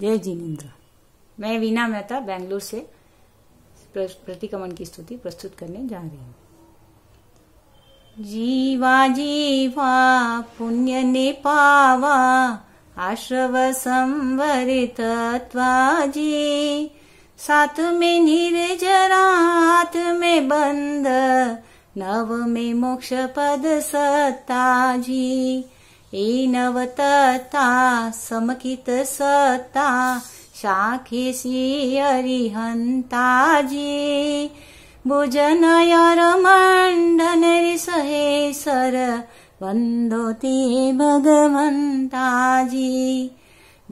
जय जिनेन्द्र मैं वीना मेहता बेंगलोर से प्रतिक्रमण की स्तुति प्रस्तुत करने जा रही हूँ जीवा जीवा पुण्य ने पावा आश्रव संवरित जी सात में निर्जरात में बंद नव में मोक्ष पद सत्ता जी एनवतता समकितसता शाखे सि हरिहन्ताजी भुजनय रमण्डन ऋसहे सर भगवन्ता भगवन्ताजी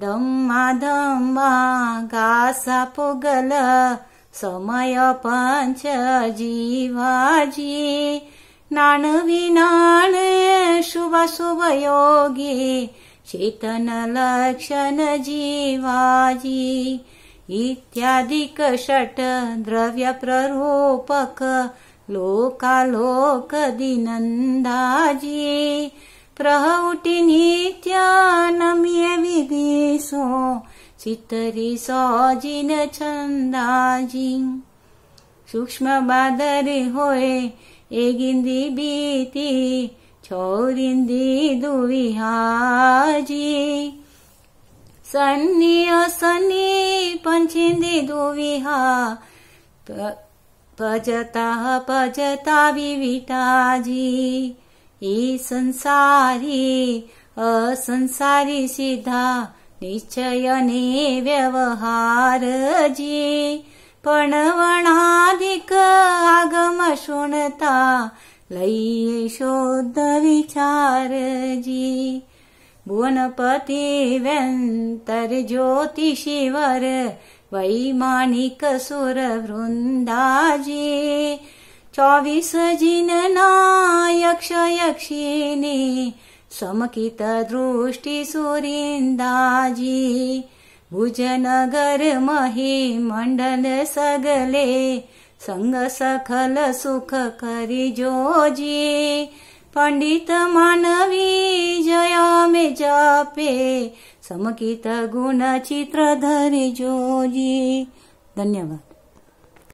दम्मा दम्बा गासा पुगल समय पञ्च जीवाजी नविनान शुभशुभ योगी चेतन लक्षण जीवाजी इत्यादिक षट् द्रव्य प्ररूपक लोकालोक दीनन्दाजी प्रहौटि नित्यनम्य विसो चितरि सजिन छन्दाजी सूक्ष्म होय एन्द्री बीति छोरि दुविहा जी सन्नी असन्न दुविहा पचता पचता विविटाजी जी ई संसारी असंसारी सीधा निश्चयने व्यवहार जी आग सुणता लि विचार जी बनपति व्यन्तर शिवर वैमानिक सुर वृन्दाजी चोबीस जिन नायक्ष यक्षिने समकित दृष्टि सुरजी भुज भुजनगर महि मण्डल सगले सङ्ग सखल सुख करि योजे पण्डित मानवी जयामे मे चापे समकित गुण चित्र धरि जोजे धन्यवाद